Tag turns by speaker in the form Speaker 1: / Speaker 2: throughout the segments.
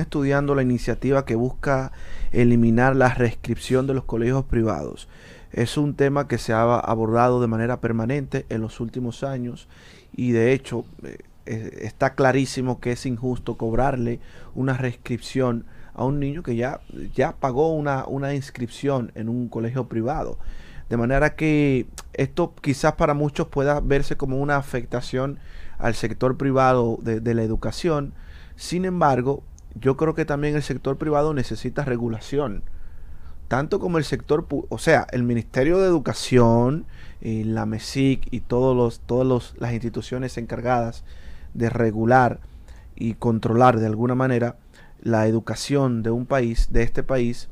Speaker 1: estudiando la iniciativa que busca eliminar la rescripción de los colegios privados. Es un tema que se ha abordado de manera permanente en los últimos años y de hecho eh, está clarísimo que es injusto cobrarle una rescripción a un niño que ya, ya pagó una, una inscripción en un colegio privado. De manera que esto quizás para muchos pueda verse como una afectación al sector privado de, de la educación. Sin embargo, yo creo que también el sector privado necesita regulación. Tanto como el sector, o sea, el Ministerio de Educación, y eh, la MESIC y todos los, todas los, las instituciones encargadas de regular y controlar de alguna manera la educación de un país, de este país,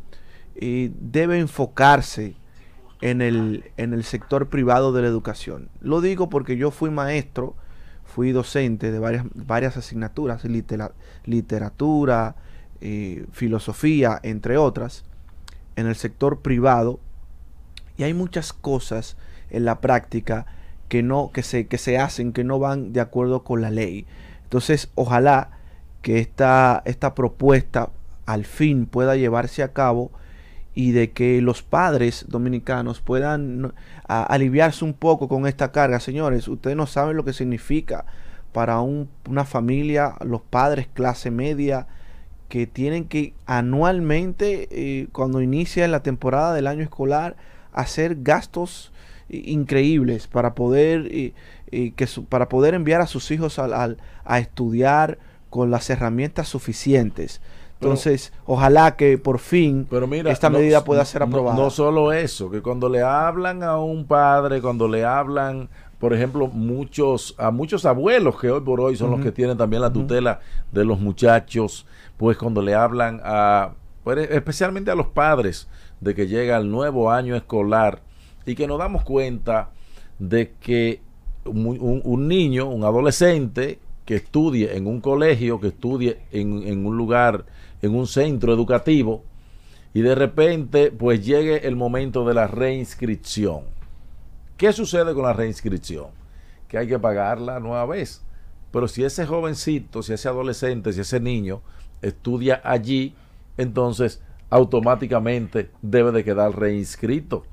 Speaker 1: y eh, debe enfocarse en el, en el sector privado de la educación. Lo digo porque yo fui maestro fui docente de varias, varias asignaturas, literatura, eh, filosofía, entre otras, en el sector privado. Y hay muchas cosas en la práctica que, no, que, se, que se hacen, que no van de acuerdo con la ley. Entonces, ojalá que esta propuesta al fin pueda llevarse a cabo y de que los padres dominicanos puedan aliviarse un poco con esta carga. Señores, ustedes no saben lo que significa para una familia, los padres clase media, que tienen que anualmente, eh, cuando inicia la temporada del año escolar, hacer gastos eh, increíbles para poder, eh, para poder enviar a sus hijos al, a estudiar con las herramientas suficientes. Entonces, ojalá que por
Speaker 2: fin esta medida pueda ser aprobada. No, solo eso, que cuando le hablan a un padre, cuando le hablan, por ejemplo, muchos a muchos abuelos que hoy por hoy son los que tienen también la tutela de los muchachos, pues cuando le hablan a pues, especialmente a los padres de que llega el nuevo año escolar y que nos damos cuenta de que un niño, un adolescente que estudie en un colegio, que estudie en, un lugar, en un centro educativo, y de repente pues llegue el momento de la reinscripción. ¿Qué sucede con la reinscripción? Que hay que pagarla nueva vez. Pero si ese jovencito, si ese adolescente, si ese niño estudia allí, entonces automáticamente debe de quedar reinscrito.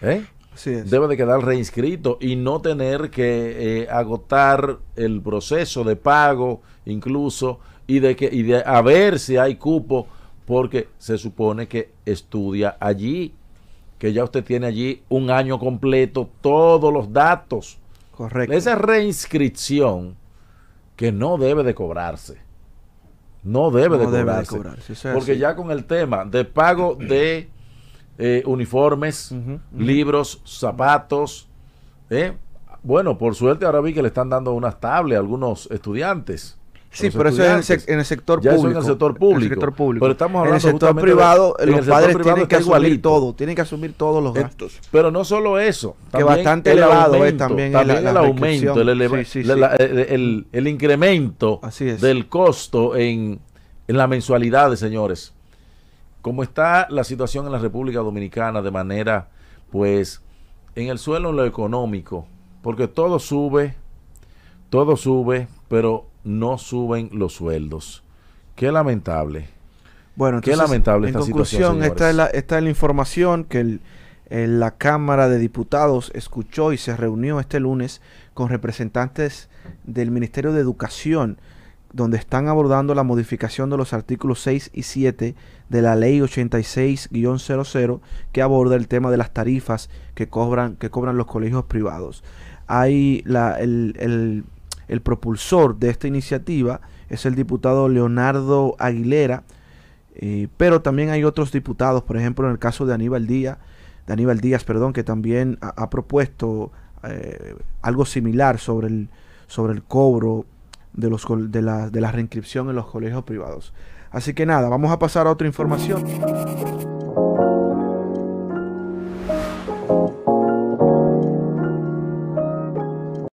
Speaker 2: ¿Eh? debe de quedar reinscrito y no tener que eh, agotar el proceso de pago incluso y de que y de a ver si hay cupo porque se supone que estudia allí que ya usted tiene allí un año completo todos los datos correcto esa reinscripción que no debe de cobrarse no debe, de, cobrarse, porque ya con el tema de pago de eh, uniformes, libros, zapatos. ¿eh? Bueno, por suerte ahora vi que le están dando unas tablets a algunos estudiantes. Sí, pero eso es en el, sector público. en el sector público. Pero estamos hablando en sector privado, los padres tienen que asumir todo, tienen que asumir todos los gastos. pero no solo eso, que bastante elevado es también, el, aumento, el, incremento del costo en, en mensualidad mensualidad, señores. Cómo está la situación en la República Dominicana de manera, pues, en el suelo en lo económico, porque todo sube, todo sube, pero no suben los sueldos. Qué lamentable. Bueno, qué lamentable esta situación, esta, es
Speaker 1: la, esta es la información que eh, la Cámara de Diputados escuchó y se reunió este lunes con representantes del Ministerio de Educación donde están abordando la modificación de los artículos 6 y 7 de la ley 86-00 que aborda el tema de las tarifas que cobran, que cobran los colegios privados. Hay el, propulsor de esta iniciativa es el diputado Leonardo Aguilera, eh, pero también hay otros diputados, por ejemplo, en el caso de Aníbal Díaz, de Aníbal Díaz, perdón, que también ha, propuesto eh, algo similar sobre el, sobre el cobro de, los, de, la, de la reinscripción en los colegios privados. Así que nada, vamos a pasar a otra información.